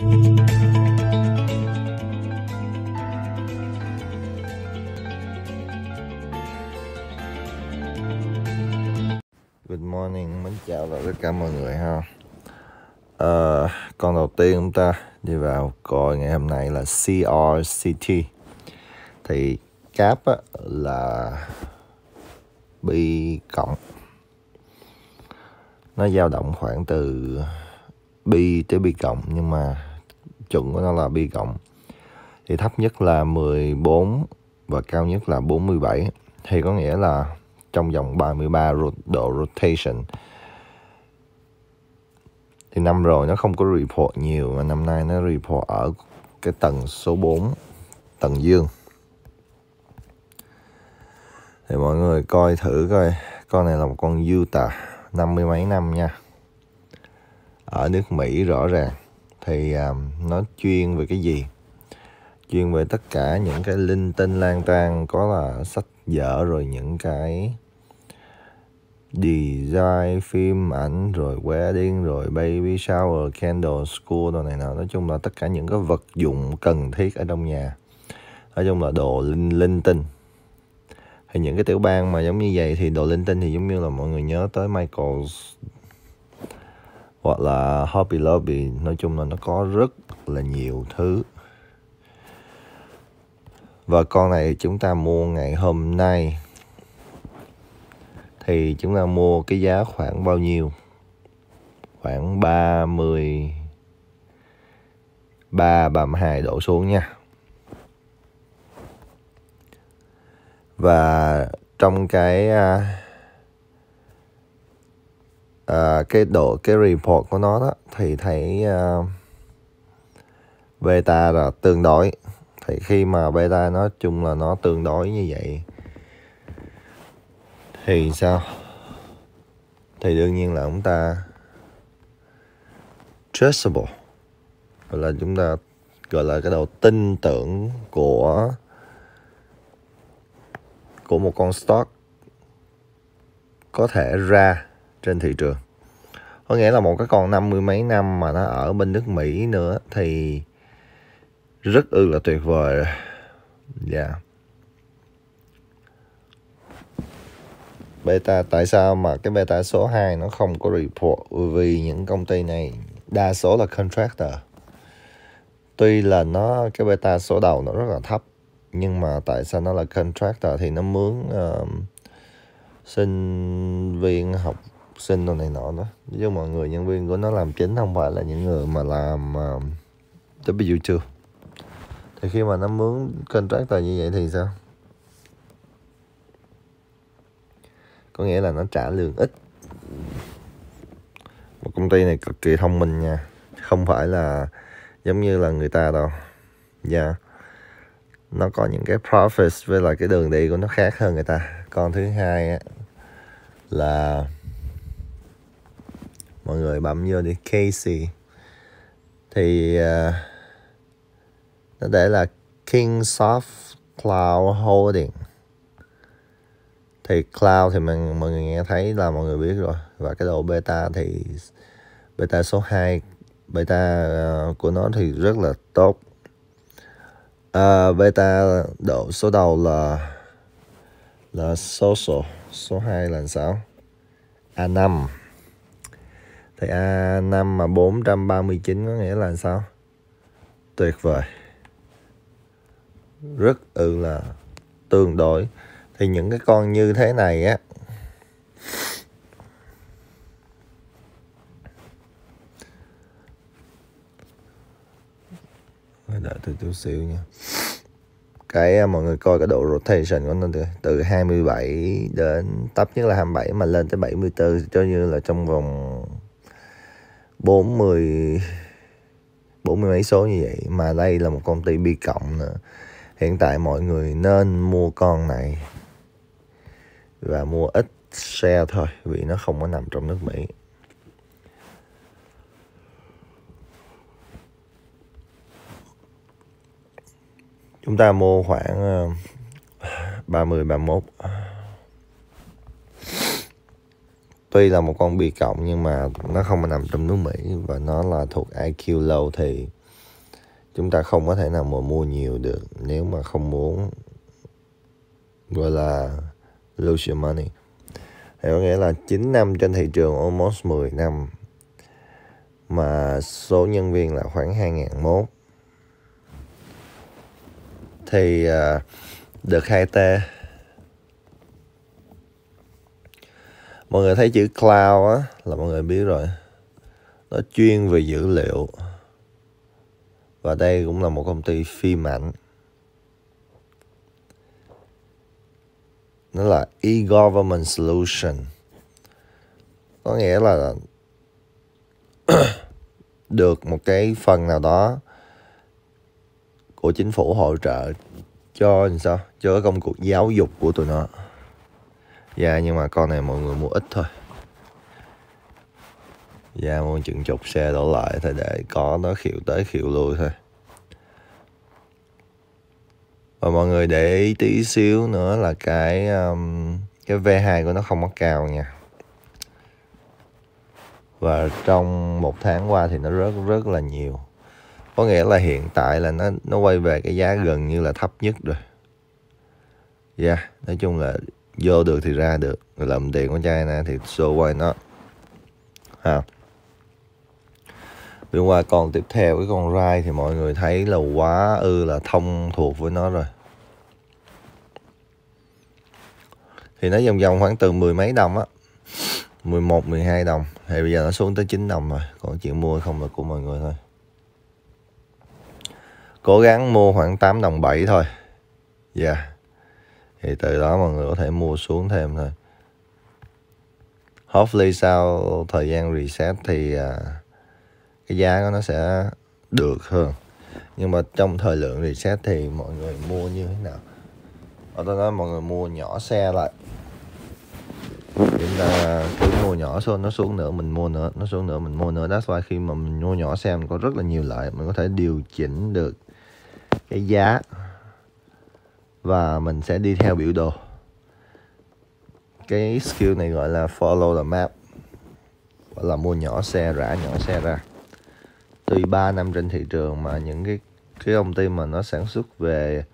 Good morning, mến chào lại tất cả mọi người ha à, Con đầu tiên chúng ta đi vào coi ngày hôm nay là CRCT Thì cáp á, là bi cộng Nó dao động khoảng từ bi tới bi cộng nhưng mà chuẩn của nó là bi cộng thì thấp nhất là 14 và cao nhất là 47 thì có nghĩa là trong vòng 33 độ rotation thì năm rồi nó không có report nhiều mà năm nay nó report ở cái tầng số 4 tầng dương thì mọi người coi thử coi con này là một con Utah 50 mấy năm nha ở nước Mỹ rõ ràng thì à, nó chuyên về cái gì chuyên về tất cả những cái linh tinh lang tan có là sách vở rồi những cái design phim ảnh rồi wedding rồi baby shower candle school đồ này nọ nói chung là tất cả những cái vật dụng cần thiết ở trong nhà nói chung là đồ linh linh tinh thì những cái tiểu bang mà giống như vậy thì đồ linh tinh thì giống như là mọi người nhớ tới michael hoặc là Hobby Lobby nói chung là nó có rất là nhiều thứ và con này chúng ta mua ngày hôm nay thì chúng ta mua cái giá khoảng bao nhiêu khoảng 30 3 32 độ xuống nha và trong cái à, uh, cái độ cái report của nó đó thì thấy uh, beta là tương đối thì khi mà beta nói chung là nó tương đối như vậy thì sao thì đương nhiên là chúng ta trustable là chúng ta gọi là cái đầu tin tưởng của của một con stock có thể ra trên thị trường có nghĩa là một cái con năm mươi mấy năm mà nó ở bên nước Mỹ nữa thì rất ư là tuyệt vời rồi dạ yeah. beta tại sao mà cái beta số 2 nó không có report vì những công ty này đa số là contractor tuy là nó cái beta số đầu nó rất là thấp nhưng mà tại sao nó là contractor thì nó mướn uh, sinh viên học học sinh rồi này nọ nữa chứ mọi người nhân viên của nó làm chính không phải là những người mà làm uh, à, W2 thì khi mà nó mướn contract là như vậy thì sao có nghĩa là nó trả lương ít một công ty này cực kỳ thông minh nha không phải là giống như là người ta đâu dạ yeah. nó có những cái profits với lại cái đường đi của nó khác hơn người ta còn thứ hai á, là mọi người bấm vô đi Casey thì uh, nó để là Kingsoft Cloud Holding thì cloud thì mình mọi người nghe thấy là mọi người biết rồi và cái độ beta thì beta số 2 beta uh, của nó thì rất là tốt uh, beta độ số đầu là là social số 2 là 6 A5 thì A5 mà 439 có nghĩa là sao tuyệt vời rất ư là tương đối thì những cái con như thế này á đợi tôi chút xíu nha cái à, mọi người coi cái độ rotation của nó từ, từ 27 đến thấp nhất là 27 mà lên tới 74 cho như là trong vòng bốn mươi bốn mươi mấy số như vậy mà đây là một công ty bi cộng nữa hiện tại mọi người nên mua con này và mua ít xe thôi vì nó không có nằm trong nước Mỹ chúng ta mua khoảng 30 ờ, 31 tuy là một con B cộng nhưng mà nó không nằm trong nước Mỹ và nó là thuộc IQ low thì chúng ta không có thể nào mà mua nhiều được nếu mà không muốn gọi là lose your money thì có nghĩa là 9 năm trên thị trường almost 10 năm mà số nhân viên là khoảng 2001 thì uh, được 2T mọi người thấy chữ cloud á là mọi người biết rồi nó chuyên về dữ liệu và đây cũng là một công ty phim ảnh nó là e-government solution có nghĩa là được một cái phần nào đó của chính phủ hỗ trợ cho làm sao cho cái công cuộc giáo dục của tụi nó Dạ yeah, nhưng mà con này mọi người mua ít thôi Dạ yeah, mua chừng chục xe đổ lại thì để có nó khịu tới khịu lui thôi Và mọi người để ý tí xíu nữa là cái um, cái V2 của nó không có cao nha Và trong một tháng qua thì nó rất rất là nhiều Có nghĩa là hiện tại là nó nó quay về cái giá gần như là thấp nhất rồi Dạ, yeah, nói chung là vô được thì ra được lượm tiền của nè thì so why not ha bên qua còn tiếp theo cái con rai thì mọi người thấy là quá ư là thông thuộc với nó rồi thì nó vòng vòng khoảng từ mười mấy đồng á 11 12 đồng thì bây giờ nó xuống tới 9 đồng rồi còn chuyện mua không là của mọi người thôi cố gắng mua khoảng 8 đồng 7 thôi dạ yeah thì từ đó mọi người có thể mua xuống thêm thôi hopefully sau thời gian reset thì à, cái giá của nó sẽ được hơn nhưng mà trong thời lượng reset thì mọi người mua như thế nào ở tôi nói mọi người mua nhỏ xe lại chúng ta cứ mua nhỏ xuống nó xuống nữa mình mua nữa nó xuống nữa mình mua nữa that's why khi mà mình mua nhỏ xe mình có rất là nhiều lợi mình có thể điều chỉnh được cái giá và mình sẽ đi theo biểu đồ cái skill này gọi là follow the map gọi là mua nhỏ xe rã nhỏ xe ra tuy 3 năm trên thị trường mà những cái cái công ty mà nó sản xuất về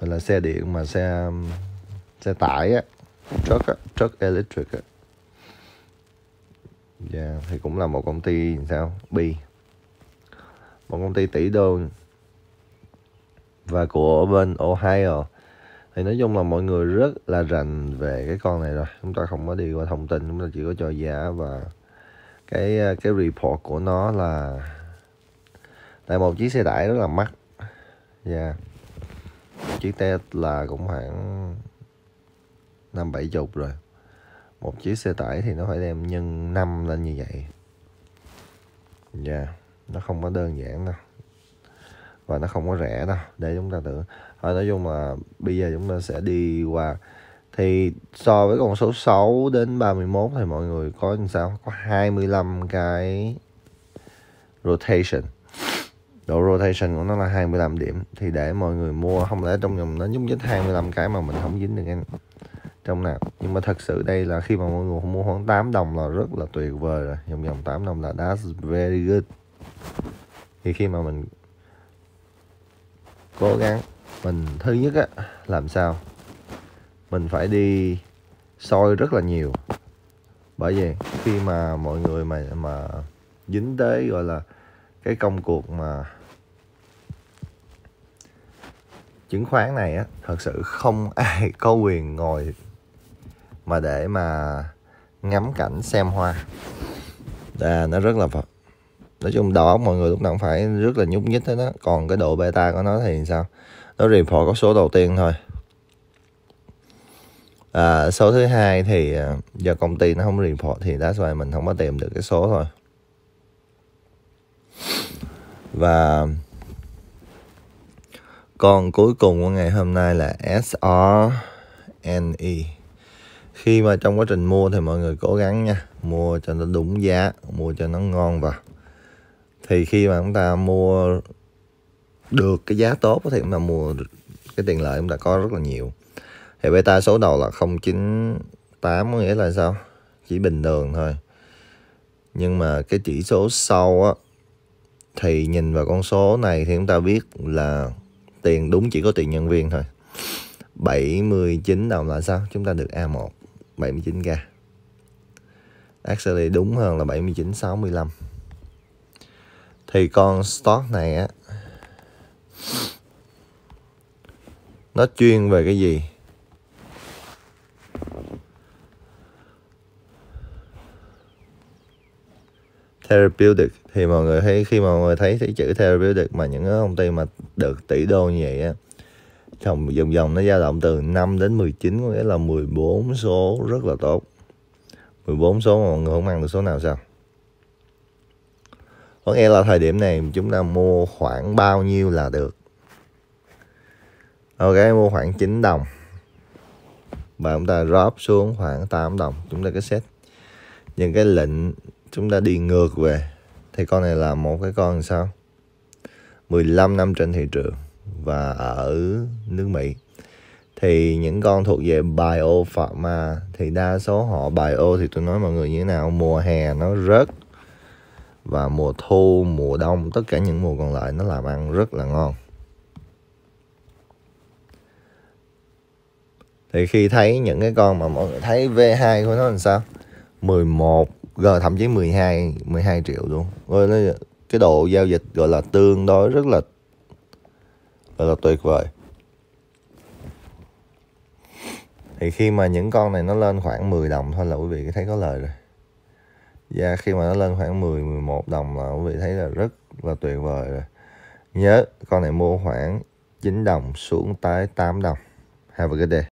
gọi là xe điện mà xe xe tải á truck á truck electric á yeah, thì cũng là một công ty sao bi một công ty tỷ đô và của bên Ohio thì nói chung là mọi người rất là rành về cái con này rồi chúng ta không có đi qua thông tin chúng ta chỉ có cho giá và cái cái report của nó là tại một chiếc xe tải rất là mắc dạ yeah. chiếc Tesla cũng khoảng năm bảy chục rồi một chiếc xe tải thì nó phải đem nhân năm lên như vậy dạ yeah nó không có đơn giản đâu và nó không có rẻ đâu để chúng ta tự thôi nói chung mà bây giờ chúng ta sẽ đi qua thì so với con số 6 đến 31 thì mọi người có làm sao có 25 cái rotation độ rotation của nó là 25 điểm thì để mọi người mua không lẽ trong vòng nó nhúng dính 25 cái mà mình không dính được anh trong nào nhưng mà thật sự đây là khi mà mọi người mua khoảng 8 đồng là rất là tuyệt vời rồi vòng vòng 8 đồng là that's very good thì khi mà mình cố gắng mình thứ nhất á làm sao mình phải đi soi rất là nhiều bởi vì khi mà mọi người mà mà dính tới gọi là cái công cuộc mà chứng khoán này á thật sự không ai có quyền ngồi mà để mà ngắm cảnh xem hoa à, nó rất là nói chung đỏ mọi người lúc nào cũng phải rất là nhúc nhích hết đó còn cái độ beta của nó thì sao nó report có số đầu tiên thôi à, số thứ hai thì à, do công ty nó không report thì đã why mình không có tìm được cái số thôi và còn cuối cùng của ngày hôm nay là SRNE khi mà trong quá trình mua thì mọi người cố gắng nha mua cho nó đúng giá mua cho nó ngon vào thì khi mà chúng ta mua được cái giá tốt thì chúng ta mua cái tiền lợi chúng ta có rất là nhiều thì beta số đầu là 098 có nghĩa là sao chỉ bình thường thôi nhưng mà cái chỉ số sau á thì nhìn vào con số này thì chúng ta biết là tiền đúng chỉ có tiền nhân viên thôi 79 đồng là sao chúng ta được A1 79k actually đúng hơn là 79 65 thì con stock này á nó chuyên về cái gì therapeutic thì mọi người thấy khi mọi người thấy cái chữ therapeutic mà những công ty mà được tỷ đô như vậy á trong vòng vòng nó dao động từ 5 đến 19 có nghĩa là 14 số rất là tốt 14 số mà mọi người không ăn được số nào sao có nghĩa là thời điểm này chúng ta mua khoảng bao nhiêu là được ok mua khoảng 9 đồng và chúng ta drop xuống khoảng 8 đồng chúng ta cứ set những cái lệnh chúng ta đi ngược về thì con này là một cái con sao 15 năm trên thị trường và ở nước Mỹ thì những con thuộc về bio pharma thì đa số họ bio thì tôi nói mọi người như thế nào mùa hè nó rất và mùa thu mùa đông tất cả những mùa còn lại nó làm ăn rất là ngon thì khi thấy những cái con mà mọi người thấy V2 của nó làm sao 11 g thậm chí 12 12 triệu luôn rồi nó cái độ giao dịch gọi là tương đối rất là rất là tuyệt vời thì khi mà những con này nó lên khoảng 10 đồng thôi là quý vị thấy có lời rồi giá dạ, khi mà nó lên khoảng 10 11 đồng là quý vị thấy là rất là tuyệt vời rồi nhớ con này mua khoảng 9 đồng xuống tới 8 đồng have a good day